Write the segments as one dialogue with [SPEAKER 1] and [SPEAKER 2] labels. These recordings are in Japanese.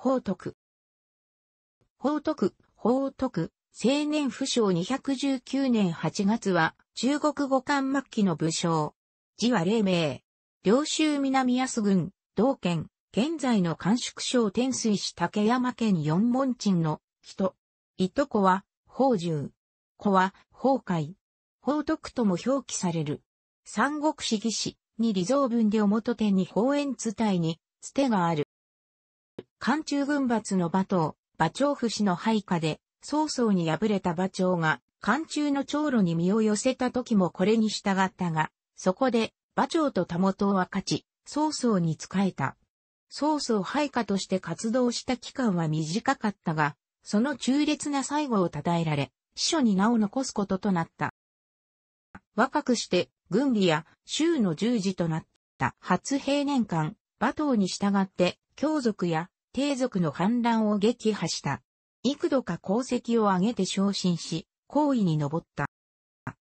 [SPEAKER 1] 法徳。法徳、法徳、青年不詳219年8月は、中国語漢末期の武将。字は黎明。領州南安郡、道県、現在の甘粛省天水市竹山県四門鎮の人。いとこは、宝獣。子は、宝海。宝徳とも表記される。三国志義士に理蔵文で表手に宝円伝いに、捨てがある。漢中軍閥の馬頭、馬長不氏の配下で、曹操に敗れた馬長が、漢中の長路に身を寄せた時もこれに従ったが、そこで、馬長と田元は勝ち、曹操に仕えた。曹操配下として活動した期間は短かったが、その中烈な最後を称えられ、秘書に名を残すこととなった。若くして、軍備や州の十字となった。初平年間、馬頭に従って、強族や帝族の反乱を撃破した。幾度か功績を挙げて昇進し、高位に上った。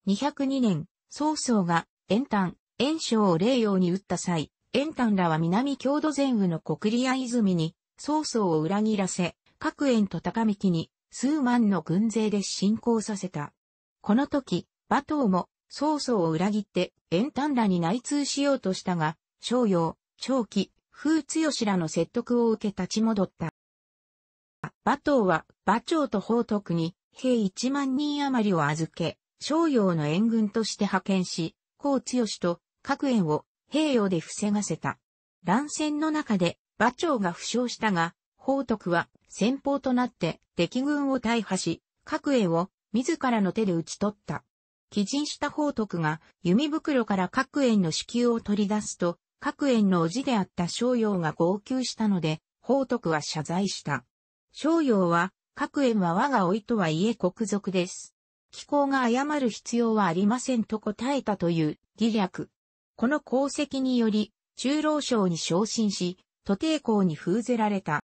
[SPEAKER 1] 202年、曹操が、延丹、延章を霊陽に打った際、延丹らは南郷土前雨の国里屋泉に、曹操を裏切らせ、各縁と高幹に、数万の軍勢で侵攻させた。この時、馬頭も、曹操を裏切って、延丹らに内通しようとしたが、商用、長期、風強らの説得を受け立ち戻った。馬頭は馬長と宝徳に兵1万人余りを預け、商用の援軍として派遣し、高強と各園を兵用で防がせた。乱戦の中で馬長が負傷したが、宝徳は先方となって敵軍を大破し、各園を自らの手で討ち取った。寄陣した宝徳が弓袋から各園の支給を取り出すと、各園の叔父であった商用が号泣したので、宝徳は謝罪した。商用は、各園は我が老いとはいえ国族です。気候が謝る必要はありませんと答えたという義略。この功績により、中老省に昇進し、都弟校に封ぜられた。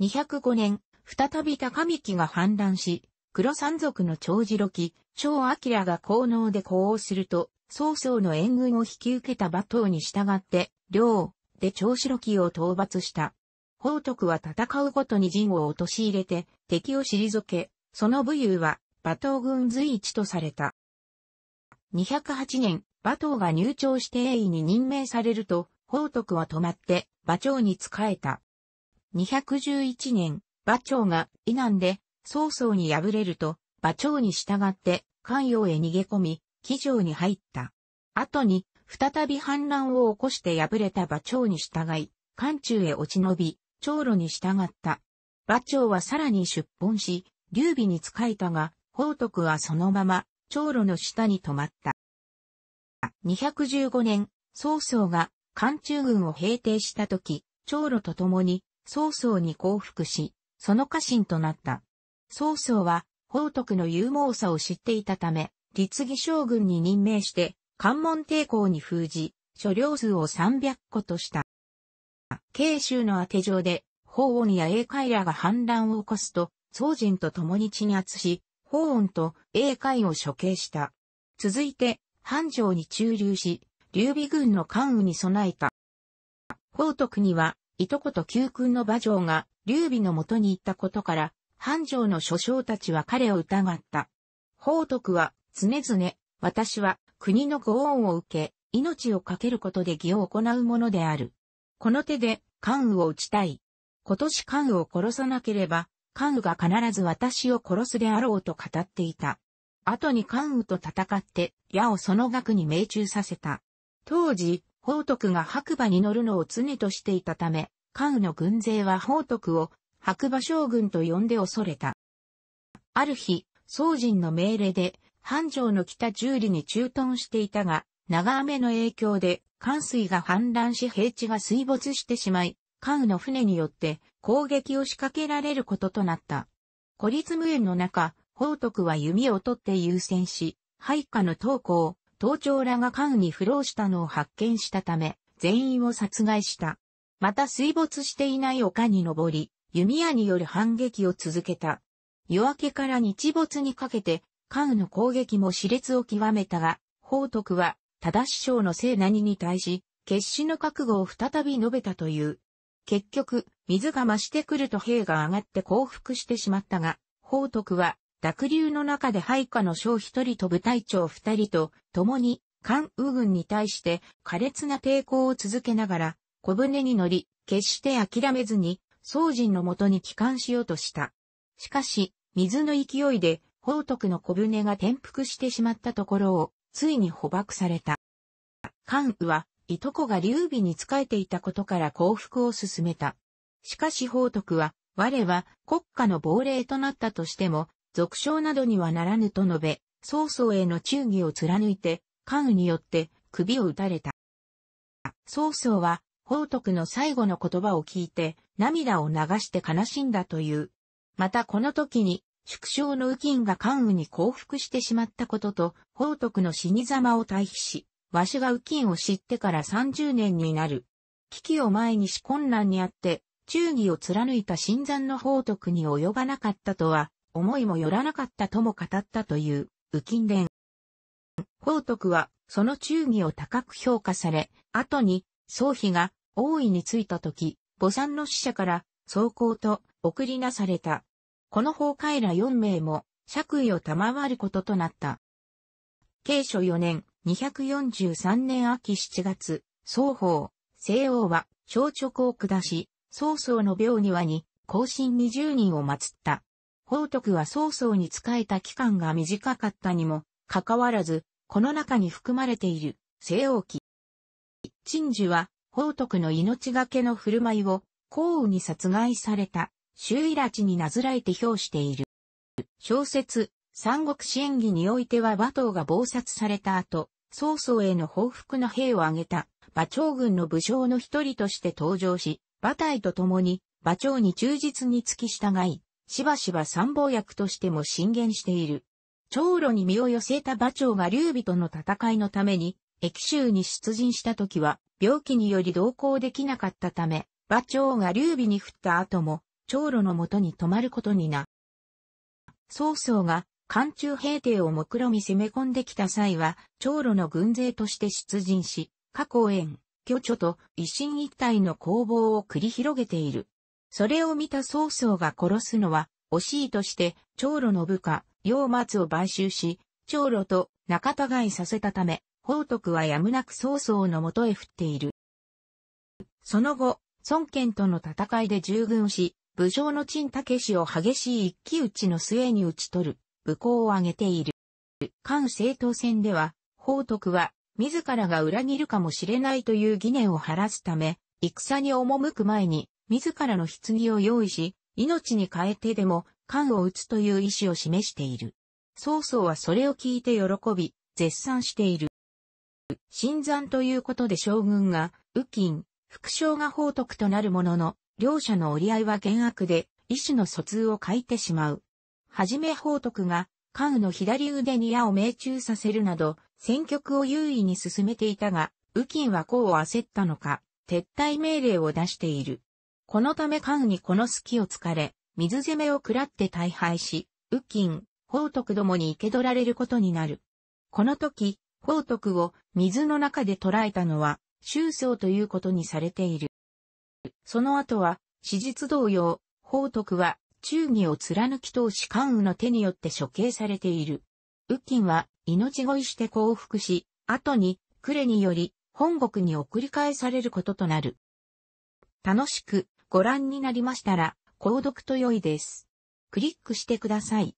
[SPEAKER 1] 205年、再び高幹が反乱し、黒山族の長次郎木、長明が功能で功をすると、曹操の援軍を引き受けた馬頭に従って、領で長白木を討伐した。宝徳は戦うごとに陣を陥れて、敵を退け、その武勇は、馬頭軍随一とされた。208年、馬頭が入庁して栄意に任命されると、宝徳は止まって、馬長に仕えた。211年、馬長が、異難で、曹操に敗れると、馬長に従って、関陽へ逃げ込み、騎乗に入った。後に、再び反乱を起こして敗れた馬長に従い、漢中へ落ち延び、長路に従った。馬長はさらに出奔し、劉備に仕えたが、宝徳はそのまま、長路の下に止まった。215年、曹操が漢中軍を平定した時、長路と共に曹操に降伏し、その家臣となった。曹操は、宝徳の勇猛さを知っていたため、実義将軍に任命して、関門抵抗に封じ、所領数を300個とした。慶州の当て上で、法恩や英会らが反乱を起こすと、宗人と共に鎮圧し、法恩と英会を処刑した。続いて、繁盛に駐留し、劉備軍の関羽に備えた。法徳には、いとこと旧君の馬上が、劉備の元に行ったことから、繁盛の諸将たちは彼を疑った。法徳は、常々、私は国のご恩を受け、命を懸けることで義を行うものである。この手で、関羽を撃ちたい。今年関羽を殺さなければ、関羽が必ず私を殺すであろうと語っていた。後に関羽と戦って、矢をその額に命中させた。当時、宝徳が白馬に乗るのを常としていたため、関羽の軍勢は宝徳を白馬将軍と呼んで恐れた。ある日、宗人の命令で、繁盛の北十里に駐屯していたが、長雨の影響で、関水が氾濫し平地が水没してしまい、関羽の船によって攻撃を仕掛けられることとなった。孤立無縁の中、宝徳は弓を取って優先し、配下の東校、東長らが関羽に不老したのを発見したため、全員を殺害した。また水没していない丘に登り、弓矢による反撃を続けた。夜明けから日没にかけて関羽の攻撃も熾烈を極めたが、宝徳は、忠師匠の聖何に対し、決死の覚悟を再び述べたという。結局、水が増してくると兵が上がって降伏してしまったが、宝徳は、濁流の中で配下の将一人と部隊長二人と、共に、関羽軍に対して、苛烈な抵抗を続けながら、小舟に乗り、決して諦めずに、宋人のもとに帰還しようとした。しかし、水の勢いで、宝徳の小舟が転覆してしまったところを、ついに捕獲された。関羽は、いとこが劉備に仕えていたことから降伏を進めた。しかし宝徳は、我は国家の亡霊となったとしても、俗称などにはならぬと述べ、曹操への忠義を貫いて、関羽によって首を打たれた。曹操は、宝徳の最後の言葉を聞いて、涙を流して悲しんだという。またこの時に、縮小の右近が関羽に降伏してしまったことと、宝徳の死に様を退避し、わしが右近を知ってから30年になる。危機を前にし困難にあって、忠義を貫いた新山の宝徳に及ばなかったとは、思いもよらなかったとも語ったという、右近伝。宝徳は、その忠義を高く評価され、後に、宗妃が、王位についた時、母山の使者から、走行と、送りなされた。この崩壊ら4名も、爵位を賜ることとなった。慶初4年、243年秋7月、双方、西王は、朝直を下し、曹操の病庭に、後進20人を祀った。宝徳は曹操に仕えた期間が短かったにも、かかわらず、この中に含まれている、西王記。陳寿は、宝徳の命がけの振る舞いを、幸運に殺害された。周囲拉致になずらえて評している。小説、三国志演義においては馬頭が謀殺された後、曹操への報復の兵を挙げた馬長軍の武将の一人として登場し、馬隊と共に馬長に忠実に付き従い、しばしば参謀役としても進言している。長路に身を寄せた馬長が劉備との戦いのために、駅州に出陣した時は、病気により同行できなかったため、馬長が劉備に振った後も、長老のもとに泊まることにな。曹操が漢中平定を目論み攻め込んできた際は、長老の軍勢として出陣し、過去園、巨著と一進一退の攻防を繰り広げている。それを見た曹操が殺すのは、惜しいとして、長老の部下、楊松を買収し、長老と仲違いさせたため、宝徳はやむなく曹操のもとへ降っている。その後、孫権との戦いで従軍し、武将の陳武氏を激しい一騎打ちの末に打ち取る、武功を挙げている。関政党戦では、法徳は、自らが裏切るかもしれないという疑念を晴らすため、戦に赴く前に、自らの棺を用意し、命に変えてでも、関を打つという意思を示している。曹操はそれを聞いて喜び、絶賛している。新山ということで将軍が、右近、副将が宝徳となるものの、両者の折り合いは厳悪で、意志の疎通を欠いてしまう。はじめ宝徳が、関羽の左腕に矢を命中させるなど、戦局を優位に進めていたが、右近は功を焦ったのか、撤退命令を出している。このため関羽にこの隙を突かれ、水攻めを食らって大敗し、右近、宝徳どもに生け取られることになる。この時、宝徳を水の中で捕らえたのは、終相ということにされている。その後は、史実同様、法徳は、忠義を貫き通し関羽の手によって処刑されている。右近は、命乞いして降伏し、後に、呉により、本国に送り返されることとなる。楽しくご覧になりましたら、購読と良いです。クリックしてください。